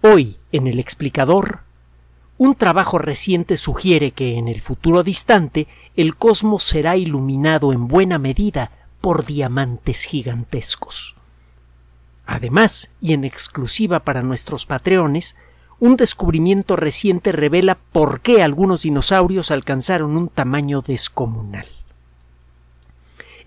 Hoy, en el explicador, un trabajo reciente sugiere que en el futuro distante el cosmos será iluminado en buena medida por diamantes gigantescos. Además, y en exclusiva para nuestros patreones, un descubrimiento reciente revela por qué algunos dinosaurios alcanzaron un tamaño descomunal.